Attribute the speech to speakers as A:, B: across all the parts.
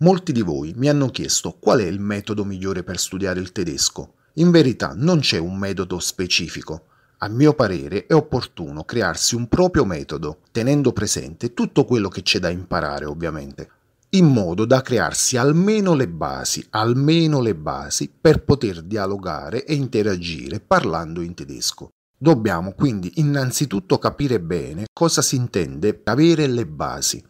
A: Molti di voi mi hanno chiesto qual è il metodo migliore per studiare il tedesco. In verità non c'è un metodo specifico. A mio parere è opportuno crearsi un proprio metodo, tenendo presente tutto quello che c'è da imparare ovviamente, in modo da crearsi almeno le basi, almeno le basi per poter dialogare e interagire parlando in tedesco. Dobbiamo quindi innanzitutto capire bene cosa si intende avere le basi.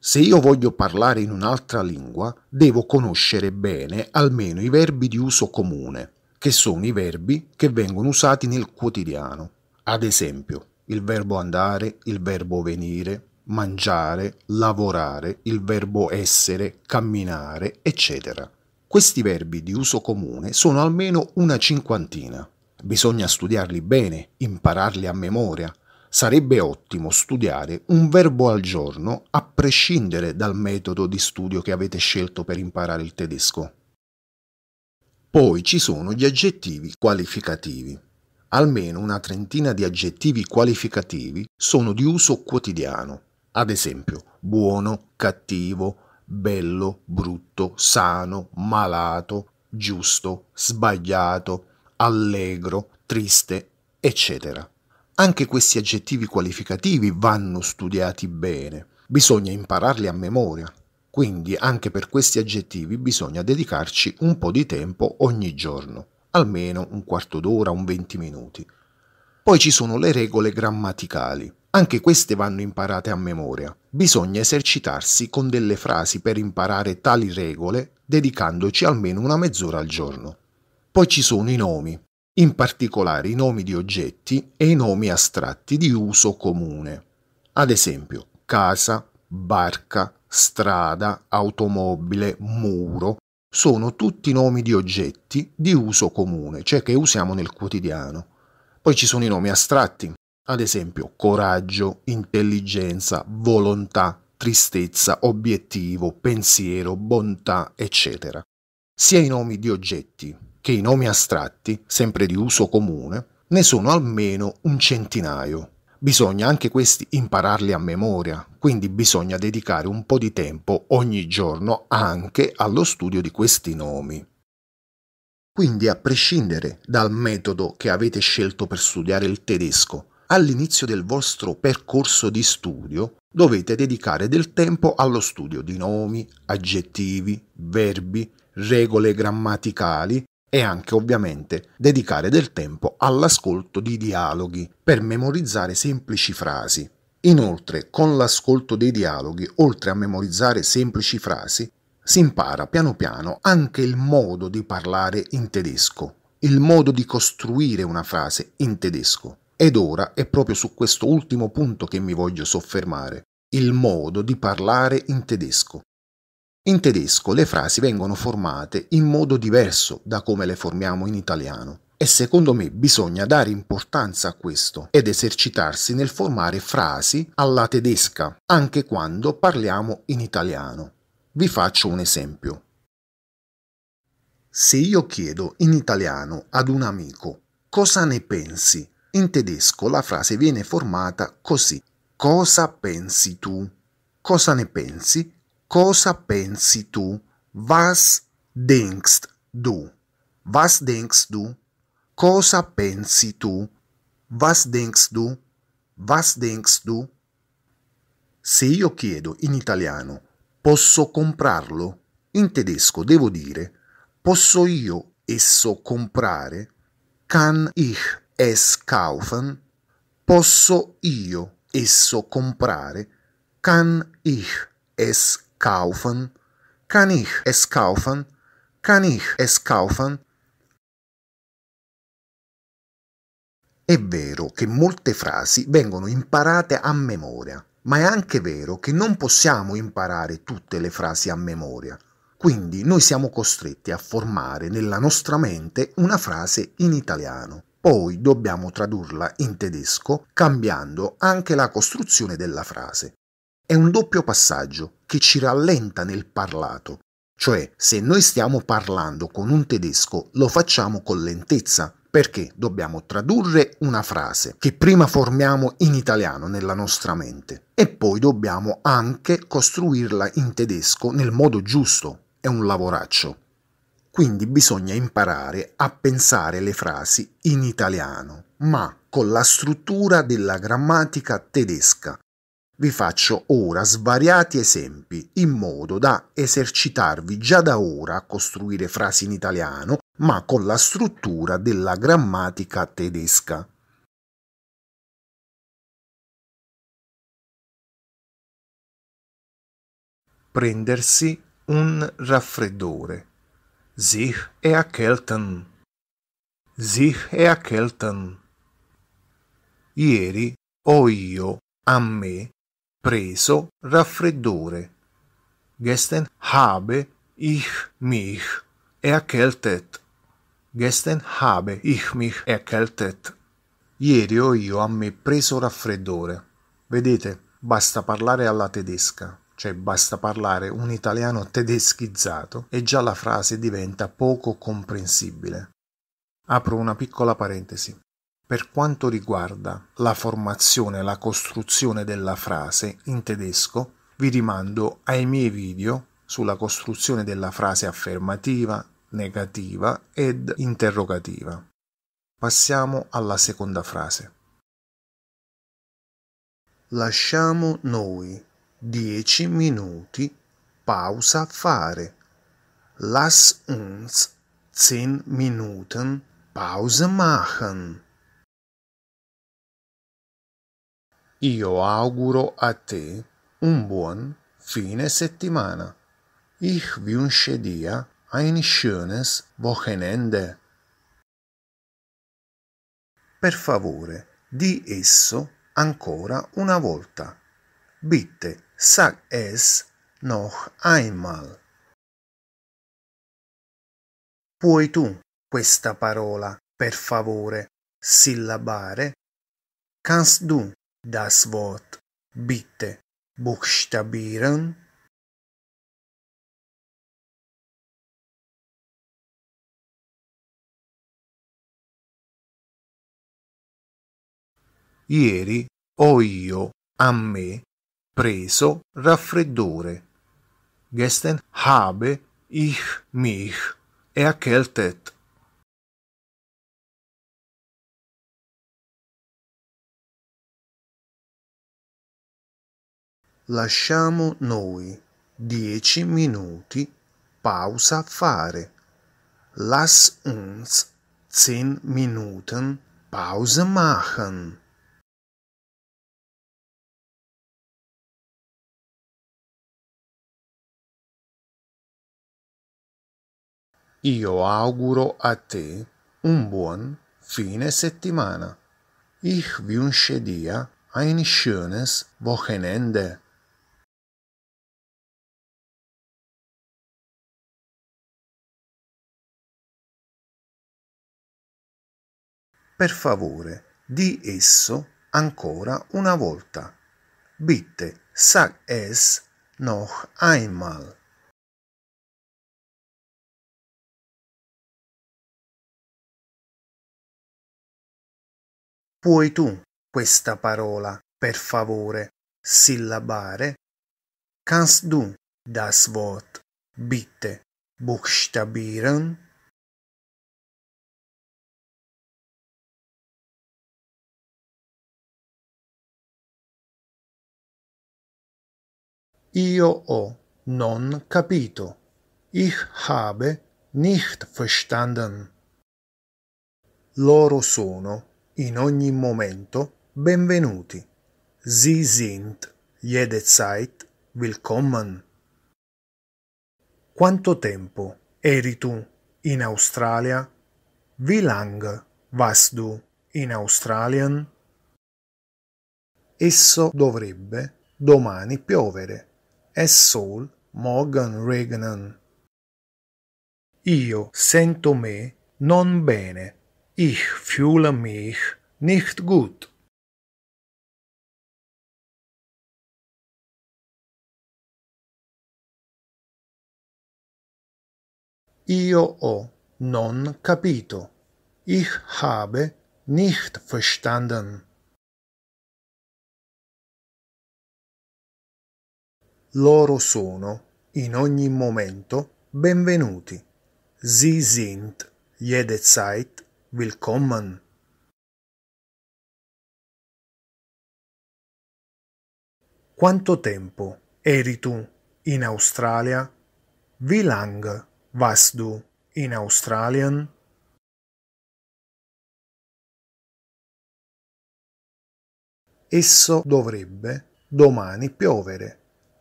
A: Se io voglio parlare in un'altra lingua, devo conoscere bene almeno i verbi di uso comune, che sono i verbi che vengono usati nel quotidiano. Ad esempio, il verbo andare, il verbo venire, mangiare, lavorare, il verbo essere, camminare, eccetera. Questi verbi di uso comune sono almeno una cinquantina. Bisogna studiarli bene, impararli a memoria, sarebbe ottimo studiare un verbo al giorno a prescindere dal metodo di studio che avete scelto per imparare il tedesco. Poi ci sono gli aggettivi qualificativi. Almeno una trentina di aggettivi qualificativi sono di uso quotidiano, ad esempio buono, cattivo, bello, brutto, sano, malato, giusto, sbagliato, allegro, triste, eccetera. Anche questi aggettivi qualificativi vanno studiati bene, bisogna impararli a memoria, quindi anche per questi aggettivi bisogna dedicarci un po' di tempo ogni giorno, almeno un quarto d'ora, un venti minuti. Poi ci sono le regole grammaticali, anche queste vanno imparate a memoria. Bisogna esercitarsi con delle frasi per imparare tali regole, dedicandoci almeno una mezz'ora al giorno. Poi ci sono i nomi, in particolare i nomi di oggetti e i nomi astratti di uso comune, ad esempio casa, barca, strada, automobile, muro, sono tutti nomi di oggetti di uso comune, cioè che usiamo nel quotidiano. Poi ci sono i nomi astratti, ad esempio coraggio, intelligenza, volontà, tristezza, obiettivo, pensiero, bontà, eccetera. Sia i nomi di oggetti che i nomi astratti, sempre di uso comune, ne sono almeno un centinaio. Bisogna anche questi impararli a memoria, quindi bisogna dedicare un po' di tempo ogni giorno anche allo studio di questi nomi. Quindi a prescindere dal metodo che avete scelto per studiare il tedesco, all'inizio del vostro percorso di studio dovete dedicare del tempo allo studio di nomi, aggettivi, verbi, regole grammaticali e anche ovviamente dedicare del tempo all'ascolto di dialoghi per memorizzare semplici frasi. Inoltre, con l'ascolto dei dialoghi, oltre a memorizzare semplici frasi, si impara piano piano anche il modo di parlare in tedesco, il modo di costruire una frase in tedesco. Ed ora è proprio su questo ultimo punto che mi voglio soffermare, il modo di parlare in tedesco. In tedesco le frasi vengono formate in modo diverso da come le formiamo in italiano. E secondo me bisogna dare importanza a questo ed esercitarsi nel formare frasi alla tedesca, anche quando parliamo in italiano. Vi faccio un esempio. Se io chiedo in italiano ad un amico cosa ne pensi, in tedesco la frase viene formata così. Cosa pensi tu? Cosa ne pensi Cosa pensi tu? Was denkst du? Was denkst du? Cosa pensi tu? Was denkst du? Was denkst du? Se io chiedo in italiano posso comprarlo, in tedesco devo dire posso io esso comprare? Kann ich es kaufen? Posso io esso comprare? Kann ich es kaufen, kann ich es kaufen, kann ich es kaufen. È vero che molte frasi vengono imparate a memoria, ma è anche vero che non possiamo imparare tutte le frasi a memoria. Quindi noi siamo costretti a formare nella nostra mente una frase in italiano. Poi dobbiamo tradurla in tedesco cambiando anche la costruzione della frase. È un doppio passaggio che ci rallenta nel parlato, cioè se noi stiamo parlando con un tedesco lo facciamo con lentezza, perché dobbiamo tradurre una frase che prima formiamo in italiano nella nostra mente e poi dobbiamo anche costruirla in tedesco nel modo giusto. È un lavoraccio. Quindi bisogna imparare a pensare le frasi in italiano, ma con la struttura della grammatica tedesca, vi faccio ora svariati esempi in modo da esercitarvi già da ora a costruire frasi in italiano,
B: ma con la struttura della grammatica tedesca. Prendersi un raffreddore. Sich erkälten.
A: Sich erkälten. Ieri ho io a me preso Raffreddore. Gestern habe ich mich erkältet. Gestern habe ich mich erkältet. Ieri ho io a me preso raffreddore. Vedete, basta parlare alla tedesca, cioè basta parlare un italiano tedeschizzato e già la frase diventa poco comprensibile. Apro una piccola parentesi. Per quanto riguarda la formazione e la costruzione della frase in tedesco, vi rimando ai miei video sulla costruzione della frase affermativa, negativa ed interrogativa. Passiamo alla seconda frase. Lasciamo noi dieci minuti pausa fare. Lass uns zehn Minuten Pause machen. Io auguro a te un buon fine settimana. Ich wünsche dir ein schönes Wochenende. Per favore, di esso ancora una volta. Bitte, sag es noch einmal. Puoi tu questa parola, per favore, sillabare?
B: Kannst du Das Wort bitte buchstabieren? Ieri ho io a me preso raffreddore. Gestern habe ich mich erkältet. lasciamo noi
A: dieci minuti pausa fare. Lass
B: uns zehn Minuten pausa machen. Io auguro a te un buon fine settimana. Ich wünsche dir ein schönes Wochenende. per favore, di esso ancora una volta. Bitte, sag es noch einmal. Puoi tu questa parola, per favore, sillabare? Kannst du das Wort bitte buchstabieren? Io ho non capito. Ich habe nicht verstanden.
A: Loro sono, in ogni momento, benvenuti. Sie sind jederzeit willkommen. Quanto tempo eri tu in Australia? Wie lang warst du in Australien? Esso dovrebbe domani piovere. Es soll morgen regnen. Io sento me
B: non bene. Ich fühle mich nicht gut. Io ho non capito. Ich habe nicht verstanden. loro sono, in ogni momento, benvenuti. Sie sind jederzeit willkommen. Quanto tempo eri tu in Australia? Wie lang warst du in Australien? Esso dovrebbe domani piovere.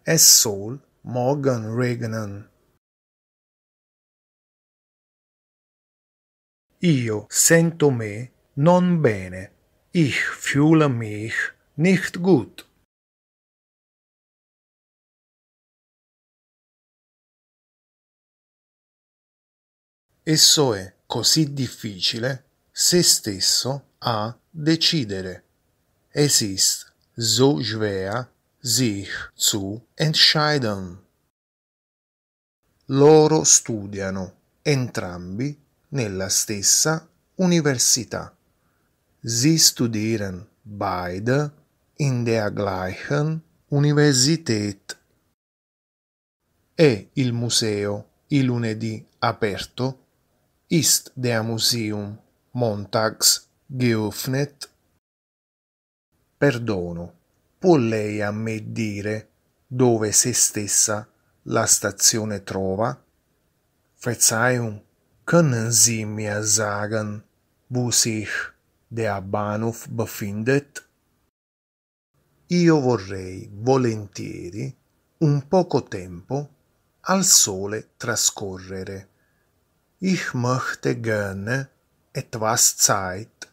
B: As Saul, Morgan Regan. Io sento me non bene. Ich fühle mich nicht gut. Esso è così difficile se stesso a decidere.
A: Es ist so schwer sich zu entscheiden. Loro studiano entrambi nella stessa università. Sie studieren beide in der gleichen Universität. È il museo il lunedì aperto? Ist der Museum montags geöffnet? Perdono può lei a me dire dove se stessa la stazione trova? Verzeihung, können Sie mir sagen, wo sich der Bahnhof befindet? Io vorrei volentieri un poco tempo al sole trascorrere. Ich möchte
B: gerne etwas Zeit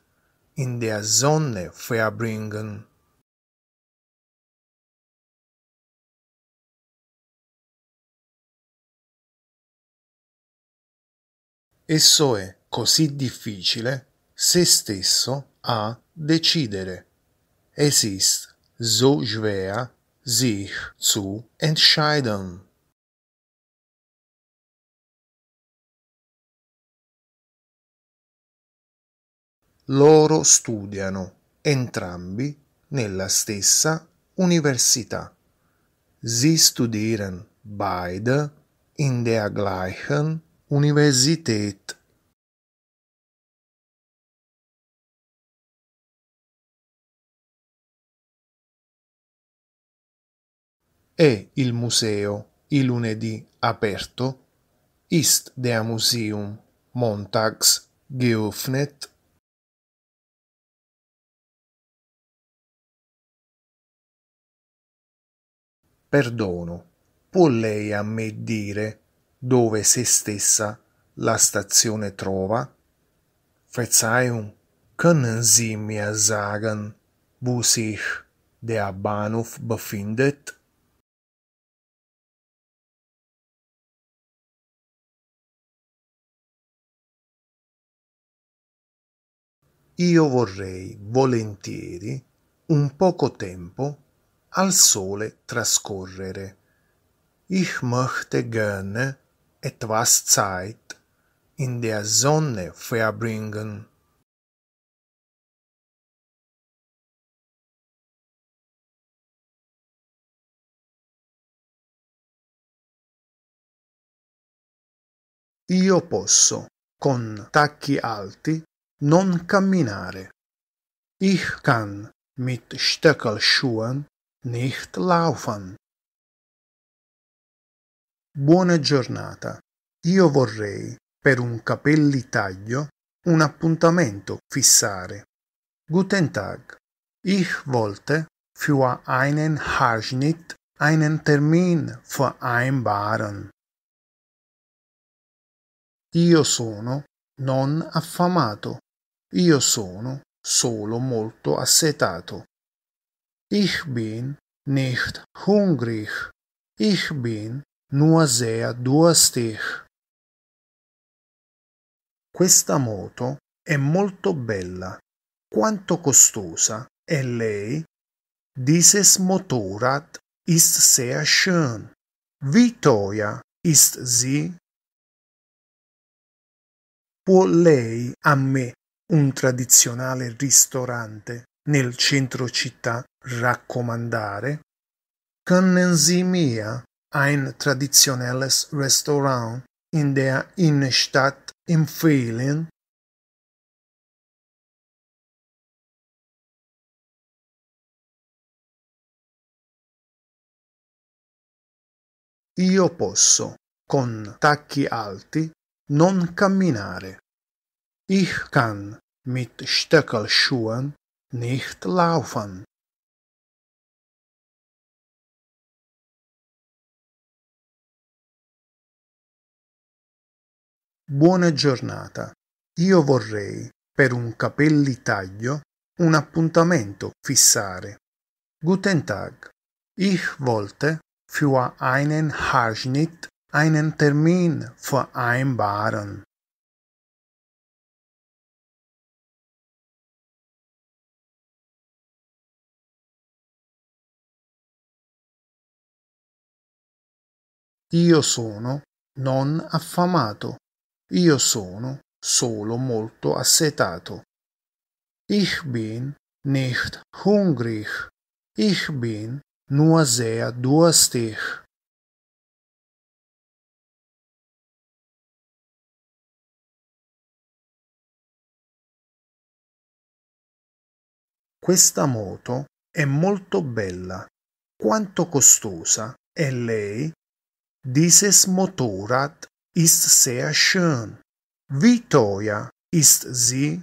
B: in der Sonne verbringen. Esso è così difficile se stesso a decidere. Es ist so schwer, sich zu entscheiden. Loro studiano entrambi
A: nella stessa università. Sie studieren
B: beide in der gleichen Universität È il museo,
A: il lunedì, aperto, ist der Museum, montags,
B: geöffnet. Perdono, può
A: lei a me dire dove se stessa la stazione trova? Verzeihung, können Sie mir sagen, wo
B: sich der Bahnhof befindet? Io vorrei volentieri
A: un poco tempo al sole trascorrere. Ich möchte gerne etwas Zeit in der Sonne
B: verbringen. Io posso, con tacchi alti, non camminare. Ich kann mit
A: Stöckelschuhen nicht laufen. Buona giornata. Io vorrei, per un capelli taglio, un appuntamento fissare. Guten Tag. Ich wollte für einen Haarschnitt einen Termin vereinbaren. Io sono non affamato. Io sono solo molto assetato. Ich bin nicht hungrig. Ich bin Nuasea Duasteh. Questa moto è molto bella. Quanto costosa è lei? Dieses Motorrad ist sehr schön. Wie teuer ist sie? Può lei a me un tradizionale ristorante nel centro città raccomandare? Können Sie mir ein
B: traditionelles Restaurant in der Innenstadt empfehlen? Io posso, con tacchi alti, non camminare. Ich kann mit Stöckelschuhen nicht laufen. Buona giornata. Io vorrei, per un capelli taglio, un appuntamento
A: fissare. Guten Tag. Ich wollte für einen
B: Haarschnitt einen Termin vereinbaren. Io sono non affamato. Io sono solo
A: molto assetato. Ich bin nicht hungrig.
B: Ich bin nur sehr durstig. Questa moto è molto bella. Quanto costosa è lei? Dieses Motorrad ist sehr schön. Wie teuer ist sie?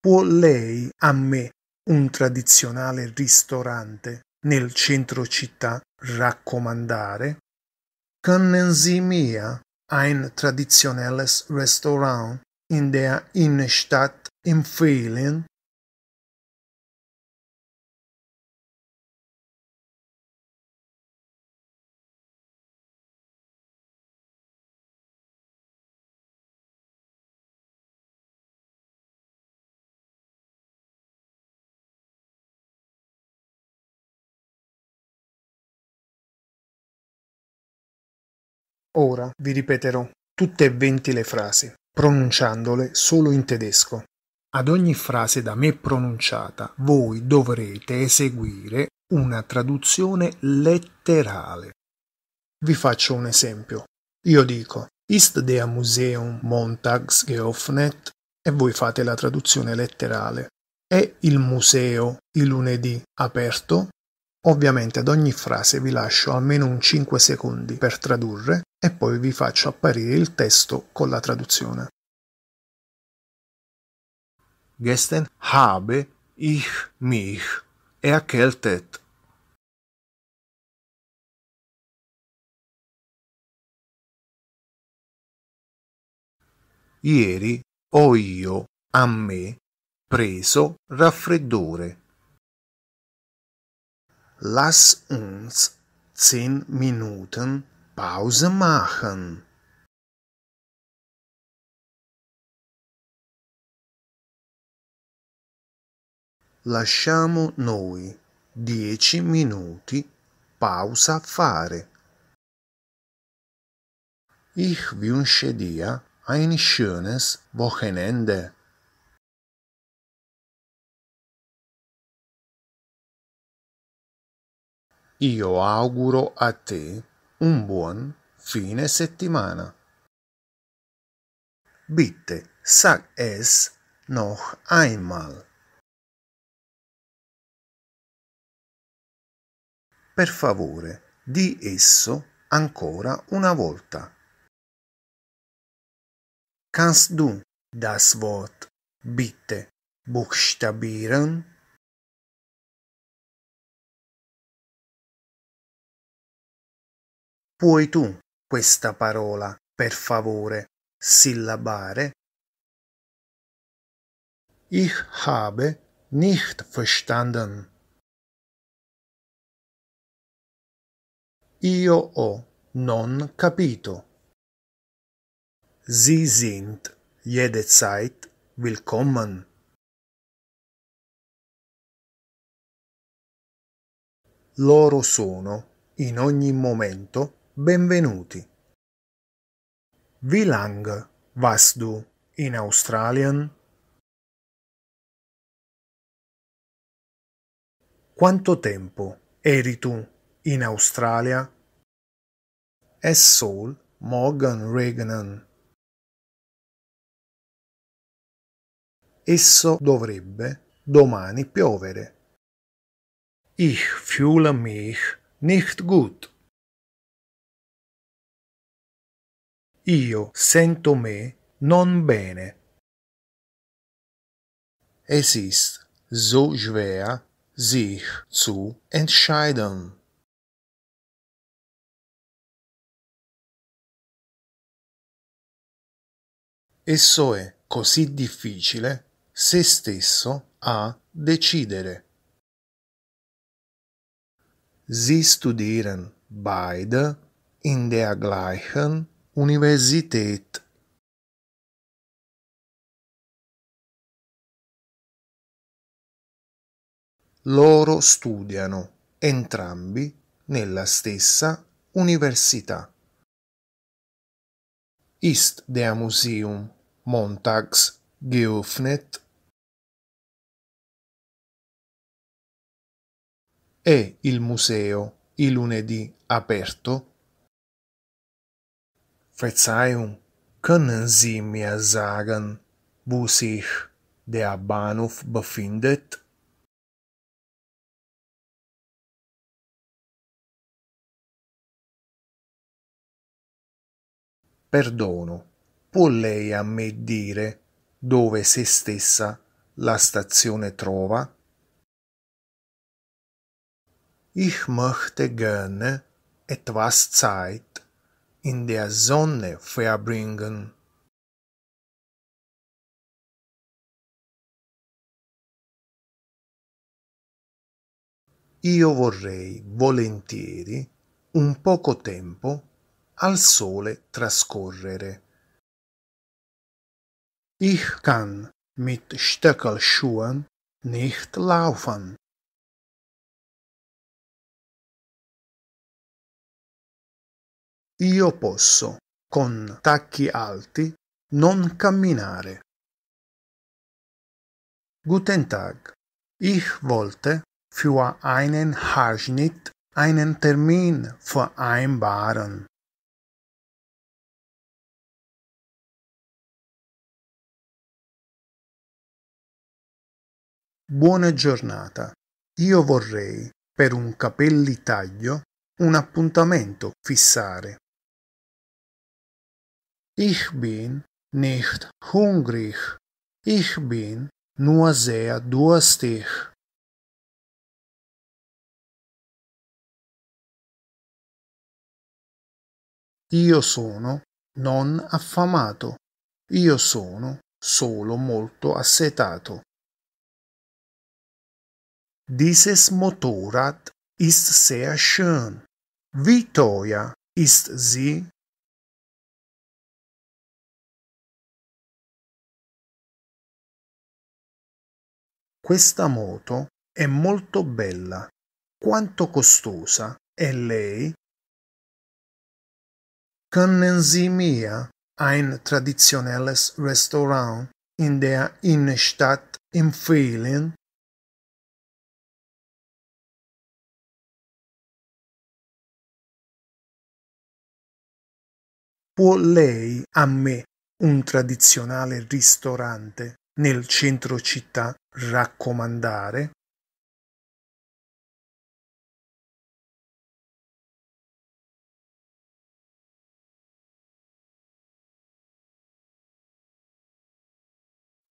B: Può lei a me un tradizionale
A: ristorante nel centro città raccomandare? Können Sie mir ein traditionelles Restaurant in der
B: Innenstadt empfehlen? Ora vi ripeterò tutte e venti le frasi, pronunciandole solo in
A: tedesco. Ad ogni frase da me pronunciata voi dovrete eseguire una traduzione letterale. Vi faccio un esempio. Io dico Ist der Museum montags geöffnet? E voi fate la traduzione letterale. È il museo il lunedì aperto? Ovviamente ad ogni frase vi lascio almeno un 5 secondi per tradurre e poi vi faccio apparire il testo con la traduzione.
B: Gestern habe ich mich erkältet. Ieri ho io a me preso raffreddore. Lass uns zehn Minuten Pause machen. Lasciamo noi dieci minuti pausa fare. Ich wünsche dir ein schönes Wochenende. Io auguro a te un buon fine settimana. Bitte sag es noch einmal. Per favore, di esso ancora una volta. Kannst du das Wort bitte buchstabieren? Puoi tu questa parola, per favore, sillabare? Ich habe nicht verstanden. Io ho non capito. Sie sind jederzeit willkommen. Loro sono, in ogni momento, Benvenuti. Wie lang warst du in Australien? Quanto tempo eri tu in Australia? Es soll morgen regnen. Esso dovrebbe domani piovere. Ich fühle mich nicht gut. Io sento me non bene. Es ist so schwer, sich zu entscheiden. Esso è così difficile se stesso a decidere. Sie studieren beide in der gleichen Universität Loro studiano entrambi nella stessa università. Ist der Museum montags geöffnet? È il museo il lunedì aperto?
A: Verzeihung, können Sie mir sagen, wo sich
B: der Bahnhof befindet? Perdono, può lei a me dire dove
A: se stessa la stazione trova? Ich möchte gerne etwas Zeit
B: in der Sonne verbringen. Io vorrei volentieri un poco tempo al
A: sole trascorrere. Ich kann
B: mit Stöckelschuhen nicht laufen. Io posso, con tacchi alti, non camminare.
A: Guten Tag. Ich wollte für einen
B: Haarschnitt einen Termin vereinbaren. Buona giornata. Io vorrei,
A: per un capelli taglio, un appuntamento fissare.
B: Ich bin nicht hungrig, ich bin nur sehr durstig. Io sono non affamato, io sono solo
A: molto assetato. Dieses Motorrad
B: ist sehr schön. Wie teuer ist sie Questa moto è molto bella. Quanto costosa è lei?
A: Können Sie mir ein traditionelles Restaurant in der
B: Innenstadt empfehlen? Può lei a me un tradizionale ristorante nel centro città raccomandare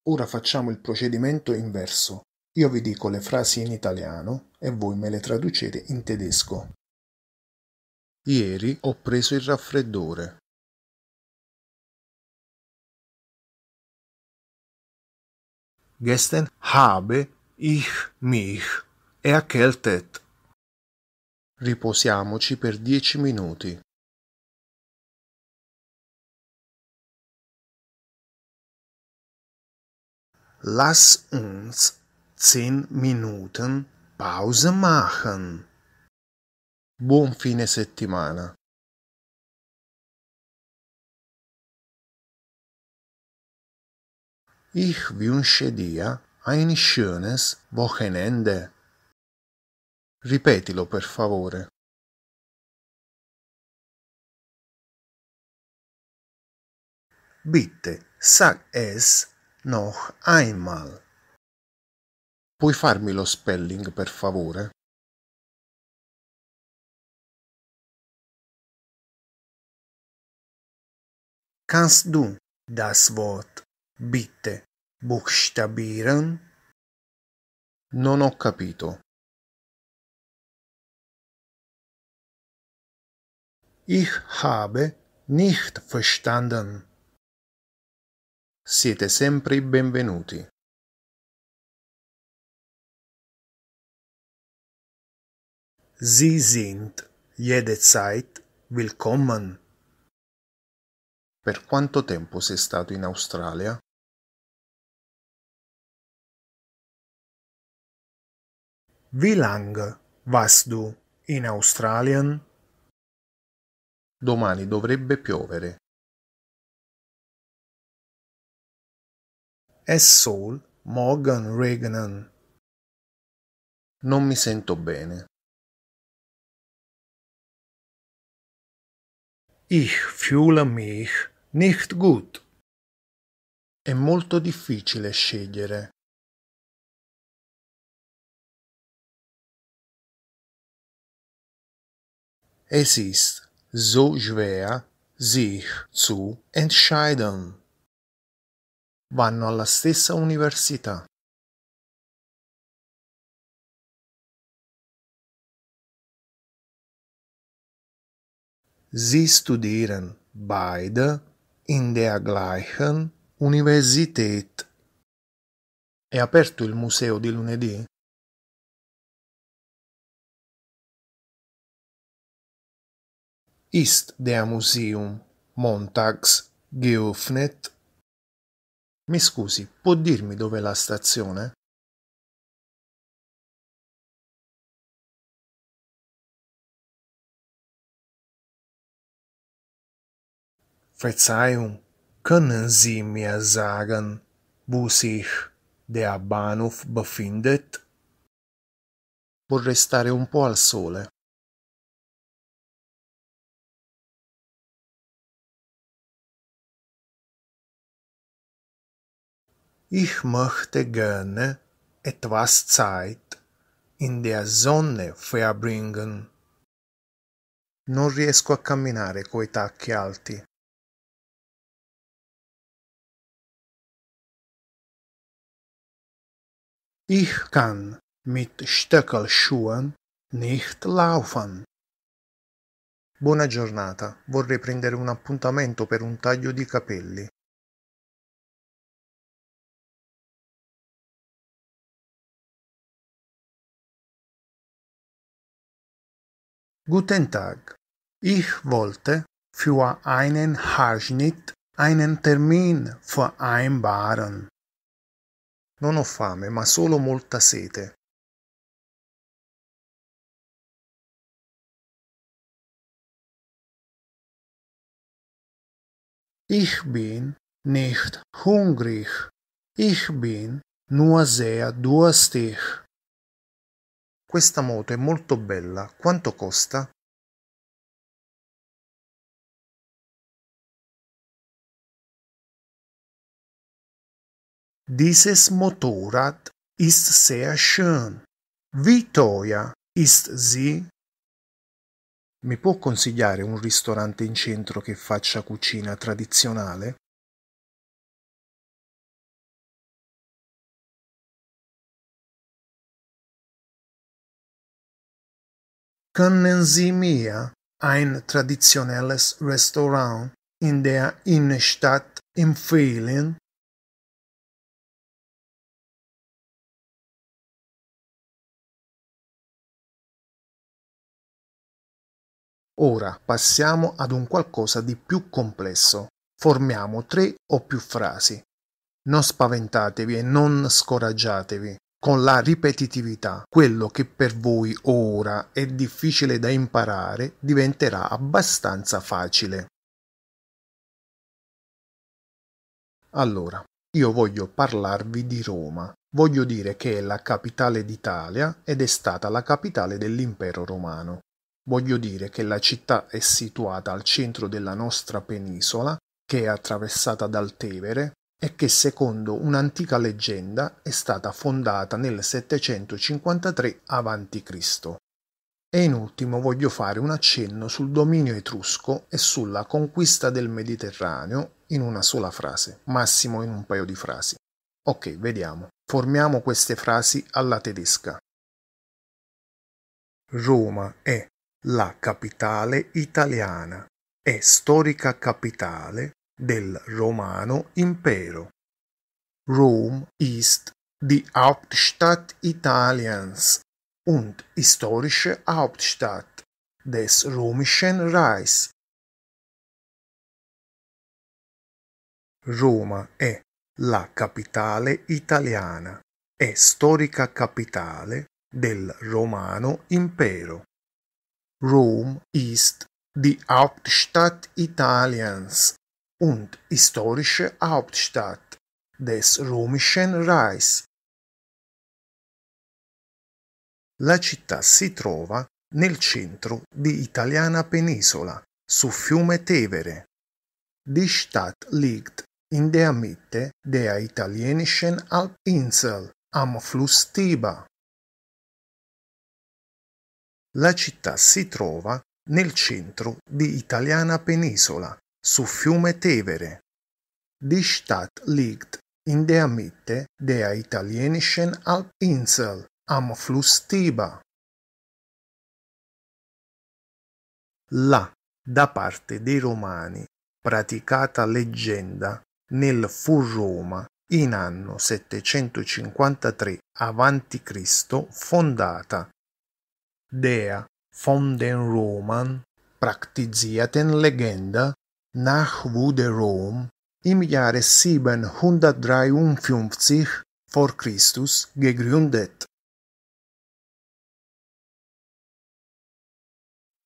B: Ora facciamo il procedimento inverso. Io vi dico le frasi in italiano e voi me le traducete in tedesco. Ieri ho preso il raffreddore. gestern habe ich mich erkältet. Riposiamoci per dieci minuti. Lass uns zehn Minuten Pause
A: machen.
B: Buon fine settimana. Ich wünsche dir ein schönes Wochenende. Ripetilo per favore. Bitte, sag es noch einmal. Puoi farmi lo spelling, per favore? Kannst du das Wort bitte Buchstabieren? Non ho capito. Ich habe nicht verstanden. Siete sempre i benvenuti. Sie sind jederzeit willkommen. Per quanto tempo sei stato in Australia? Wie lang warst du in Australien? Domani dovrebbe piovere. Es soll morgen regnen. Non mi sento bene. Ich fühle mich nicht gut. È molto difficile scegliere. Es ist so schwer, sich zu entscheiden. Vanno alla stessa università. Sie studieren beide in der gleichen Universität. È aperto il museo di lunedì? ist der Museum montags geöffnet? Mi scusi, può dirmi dov'è la stazione? Verzeihung, können Sie mir sagen, wo sich der Bahnhof befindet? Vorrei stare un po' al sole. Ich möchte gerne etwas Zeit in der Sonne verbringen. Non riesco a camminare coi tacchi alti. Ich kann mit Stöckelschuhen
A: nicht laufen. Buona giornata, vorrei prendere un
B: appuntamento per un taglio di capelli. Guten Tag. Ich wollte für
A: einen Haarschnitt einen Termin vereinbaren.
B: Non ho fame, ma solo molta sete. Ich bin nicht hungrig. Ich bin nur sehr durstig. Questa moto è molto bella, quanto costa? Dieses Motorrad ist sehr schön. Wie teuer ist sie? Mi può consigliare un ristorante in centro che faccia cucina tradizionale? können Sie mir ein traditionelles Restaurant in der Innenstadt empfehlen? Ora passiamo ad un qualcosa di più
A: complesso. Formiamo tre o più frasi. Non spaventatevi e non scoraggiatevi con la ripetitività, quello che per voi ora è difficile da imparare diventerà abbastanza facile. Allora, io voglio parlarvi di Roma. Voglio dire che è la capitale d'Italia ed è stata la capitale dell'impero romano. Voglio dire che la città è situata al centro della nostra penisola, che è attraversata dal Tevere, e che secondo un'antica leggenda è stata fondata nel 753 a.C. E in ultimo voglio fare un accenno sul dominio etrusco e sulla conquista del Mediterraneo in una sola frase, massimo in un paio di frasi. Ok, vediamo. Formiamo queste frasi alla tedesca. Roma è la capitale italiana, è storica capitale del Romano Impero. Rome ist die Hauptstadt Italiens und historische
B: Hauptstadt des Römischen Reichs. Roma è la capitale
A: italiana e storica capitale del Romano Impero. Rome ist die Hauptstadt Italiens und historische Hauptstadt des Römischen Reichs. La città si trova nel centro di Italiana Penisola, su fiume Tevere. Die Stadt liegt in der Mitte der italienischen Halbinsel am Fluss Tiber. La città si trova nel centro di Italiana Penisola, su fiume Tevere. Die Stadt liegt in der Mitte der italienischen Alpinsel am Fluss Tiba. La da parte dei Romani, praticata leggenda nel fu Roma in anno 753 a.C. fondata. Dea fonden Roman praktizierten Legenda nach Wuderom im Jahre 753
B: vor Christus gegründet.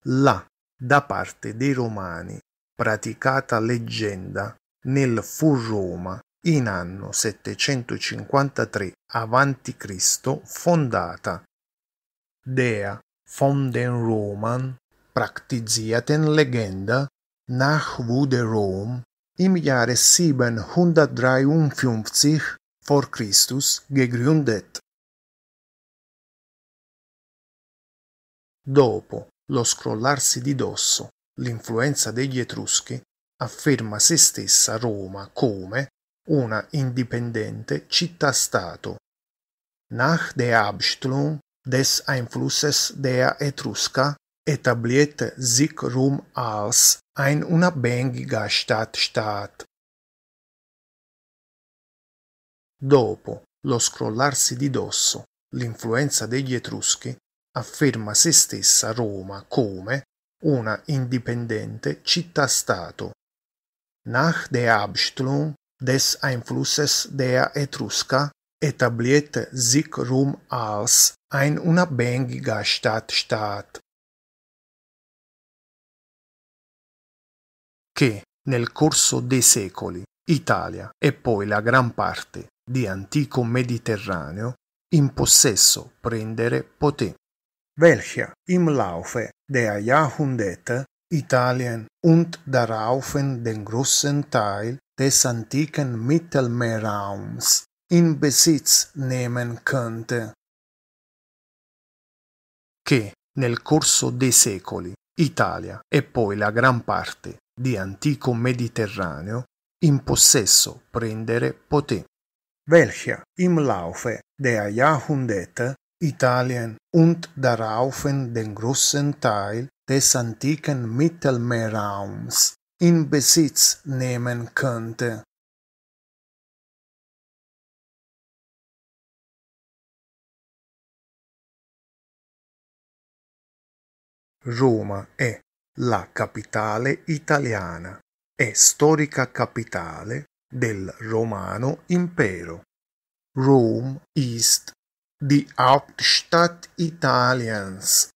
B: La, da parte dei Romani, praticata
A: leggenda nel fu Roma in anno 753 a.C. fondata. Dea fonden Roman practiziaten legenda nach Wuderom im Jahre 753 vor
B: Christus gegründet. Dopo lo scrollarsi di dosso, l'influenza degli Etruschi
A: afferma se stessa Roma come una indipendente città-stato. Nach der Abstellung des Einflusses der Etrusker etablierte sich Rom als ein unabhängiger Stadtstaat. Dopo lo scrollarsi di dosso, l'influenza degli Etruschi afferma se stessa Roma come una indipendente città-stato. Nach der Abstellung des Einflusses der Etrusker
B: etablierte sich Rom als ein unabhängiger Stadtstaat. che, nel corso dei secoli, Italia e poi la gran parte di antico
A: Mediterraneo in possesso prendere poté. Welcher im Laufe der Jahrhunderte Italien und daraufhin den großen Teil des antiken Mittelmeerraums in Besitz nehmen könnte. Che nel corso dei secoli Italia e poi la gran parte di antico Mediterraneo in possesso prendere poté. Welcher im Laufe der Jahrhunderte Italien und daraufen den großen Teil des antiken Mittelmeerraums in
B: Besitz nehmen könnte. Roma e eh, la capitale italiana
A: e storica capitale del romano impero. Rome ist die Hauptstadt Italiens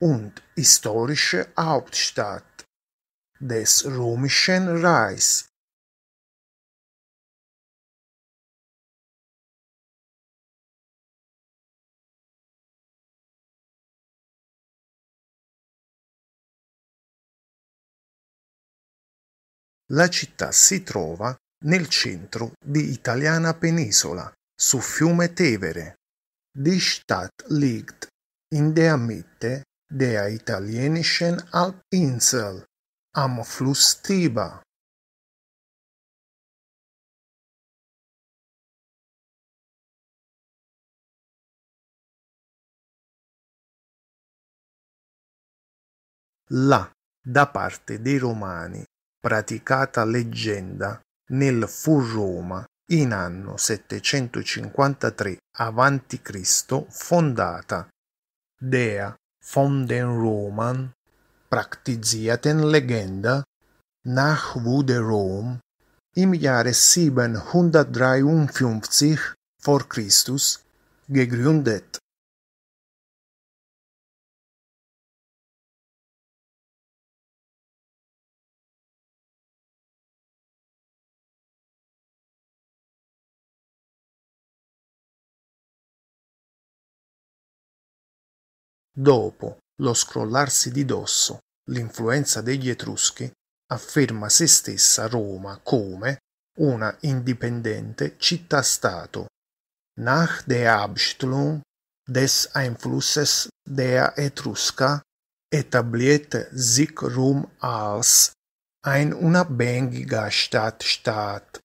B: und historische Hauptstadt des römischen Reichs la città si trova nel centro di Italiana Penisola,
A: su fiume Tevere. Die Stadt liegt in der Mitte
B: der italienischen Halbinsel am Fluss Tiber. La da parte dei Romani,
A: praticata leggenda nel fu Roma in anno 753 a.C. fondata Dea fonden Roman praktiziaten legenda nach wurde Rom im Jahre 753
B: vor Christus gegründet. Dopo lo scrollarsi di dosso, l'influenza degli Etruschi afferma se
A: stessa Roma come una indipendente città-stato. Nach der Abstellung des Einflusses der Etrusca etablierte sich Rom als ein
B: unabhängiger Stadtstaat.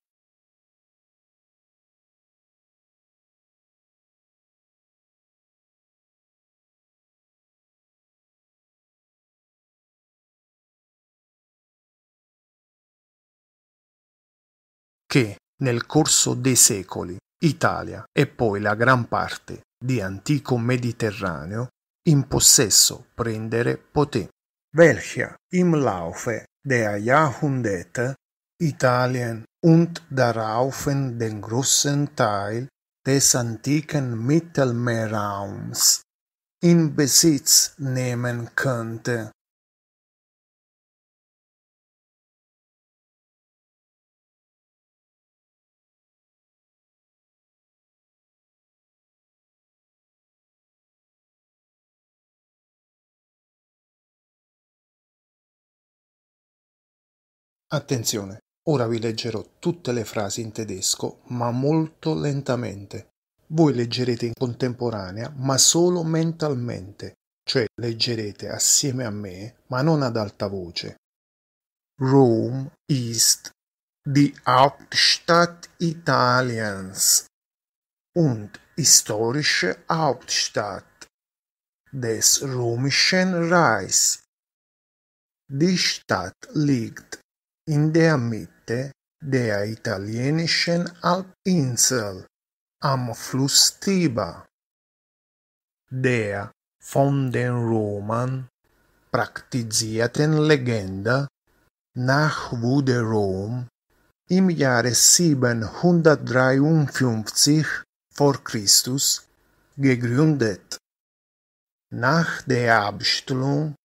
B: che, nel corso dei secoli, Italia
A: e poi la gran parte di antico Mediterraneo in possesso prendere poté. Welcher im Laufe der Jahrhunderte Italien und daraufen den großen Teil des antiken Mittelmeerraums in Besitz
B: nehmen könnte. Attenzione, ora vi leggerò tutte le frasi in tedesco, ma molto lentamente.
A: Voi leggerete in contemporanea, ma solo mentalmente, cioè leggerete assieme a me, ma non ad alta voce. Rome ist die Hauptstadt Italiens und historische Hauptstadt des Römischen Reichs. Die Stadt liegt in der Mitte der italienischen Halbinsel am Fluss Tiber, der von den Roman praktizierten Legende nach wurde Rom im Jahre 753 vor Christus gegründet. Nach der Abstellung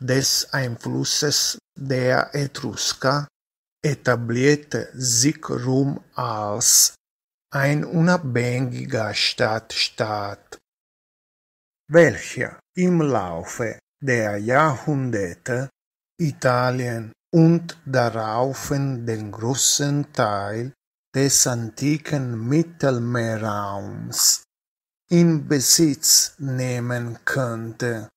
A: des Einflusses der Etrusker etablierte sich Rom als ein unabhängiger Stadtstaat, welcher im Laufe der Jahrhunderte Italien und daraufhin den großen Teil des antiken Mittelmeerraums
B: in Besitz nehmen könnte.